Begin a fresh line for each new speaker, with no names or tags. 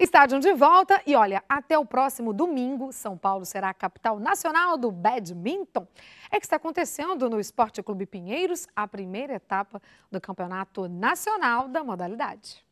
Estádio de volta e olha, até o próximo domingo, São Paulo será a capital nacional do badminton. É que está acontecendo no Esporte Clube Pinheiros a primeira etapa do Campeonato Nacional da modalidade.